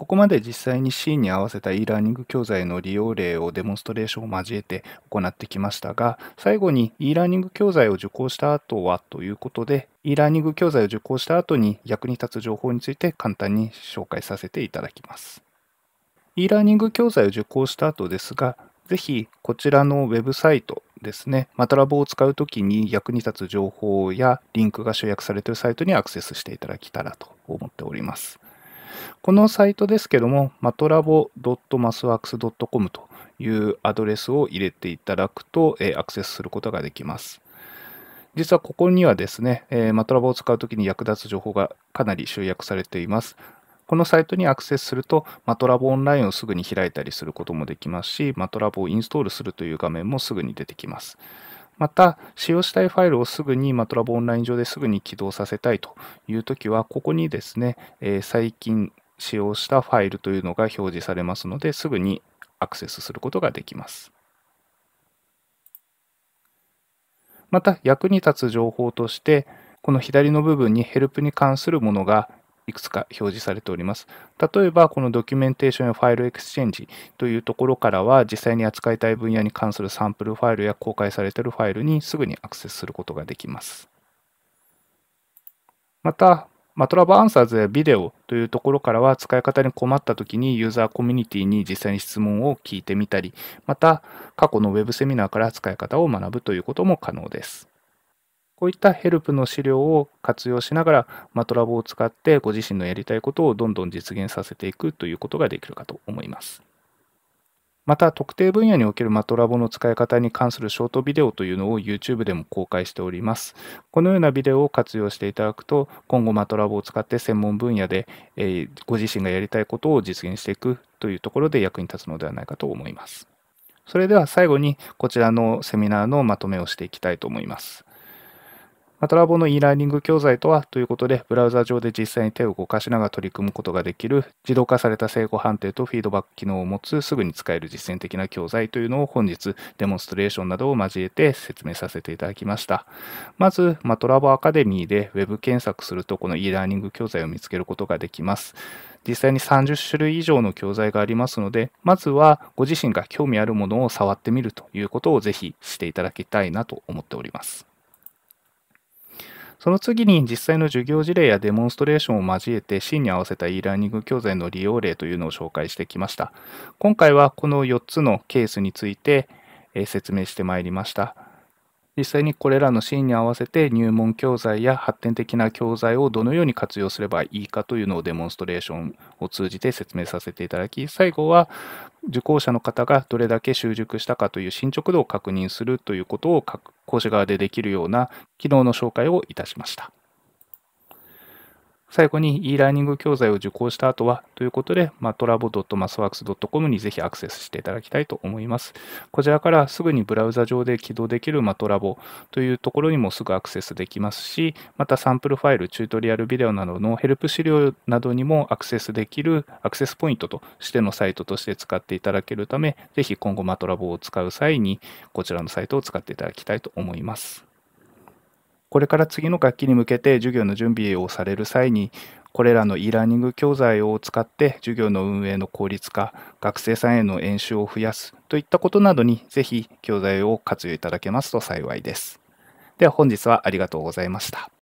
ここまで実際にシーンに合わせた e ラーニング教材の利用例をデモンストレーションを交えて行ってきましたが、最後に e ラーニング教材を受講した後はということで、e ラーニング教材を受講した後に役に立つ情報について簡単に紹介させていただきます。e ラーニング教材を受講した後ですが、ぜひこちらのウェブサイトですね、マトラボを使うときに役に立つ情報やリンクが集約されているサイトにアクセスしていただけたらと思っております。このサイトですけども、matlabo.masworks.com というアドレスを入れていただくと、えアクセスすることができます。実はここにはですね、えー、マトラボを使うときに役立つ情報がかなり集約されています。このサイトにアクセスすると、マトラボオンラインをすぐに開いたりすることもできますし、マトラボをインストールするという画面もすぐに出てきます。また、使用したいファイルをすぐにマトラボオンライン上ですぐに起動させたいというときは、ここにですね、えー、最近使用したファイルというのが表示されますのですぐにアクセスすることができます。また役に立つ情報としてこの左の部分にヘルプに関するものがいくつか表示されております。例えば、このドキュメンテーションやファイルエクスチェンジというところからは、実際に扱いたい分野に関するサンプルファイルや公開されているファイルにすぐにアクセスすることができます。また、まあ、トラバアンサーズやビデオというところからは使い方に困った時にユーザーコミュニティに実際に質問を聞いてみたり、また過去の Web セミナーから使い方を学ぶということも可能です。こういったヘルプの資料を活用しながら、マトラボを使ってご自身のやりたいことをどんどん実現させていくということができるかと思います。また、特定分野におけるマトラボの使い方に関するショートビデオというのを YouTube でも公開しております。このようなビデオを活用していただくと、今後マトラボを使って専門分野で、えー、ご自身がやりたいことを実現していくというところで役に立つのではないかと思います。それでは最後にこちらのセミナーのまとめをしていきたいと思います。またラボの e ラーニング教材とはということで、ブラウザ上で実際に手を動かしながら取り組むことができる、自動化された成功判定とフィードバック機能を持つ、すぐに使える実践的な教材というのを本日、デモンストレーションなどを交えて説明させていただきました。まず、マトラボアカデミーで Web 検索すると、この e ラーニング教材を見つけることができます。実際に30種類以上の教材がありますので、まずはご自身が興味あるものを触ってみるということをぜひしていただきたいなと思っております。その次に実際の授業事例やデモンストレーションを交えてシに合わせた e ラーニング教材の利用例というのを紹介してきました。今回はこの4つのケースについて説明してまいりました。実際にこれらのシーンに合わせて入門教材や発展的な教材をどのように活用すればいいかというのをデモンストレーションを通じて説明させていただき最後は受講者の方がどれだけ習熟したかという進捗度を確認するということを講師側でできるような機能の紹介をいたしました。最後に e ラーニング教材を受講した後はということで、まあ、t r a b o m a s s w o r k s c o m にぜひアクセスしていただきたいと思います。こちらからすぐにブラウザ上で起動できる、まあ、トラボというところにもすぐアクセスできますし、またサンプルファイル、チュートリアルビデオなどのヘルプ資料などにもアクセスできるアクセスポイントとしてのサイトとして使っていただけるため、ぜひ今後あ、トラボを使う際にこちらのサイトを使っていただきたいと思います。これから次の学期に向けて授業の準備をされる際に、これらの e ラーニング教材を使って授業の運営の効率化、学生さんへの演習を増やすといったことなどに、ぜひ教材を活用いただけますと幸いです。では本日はありがとうございました。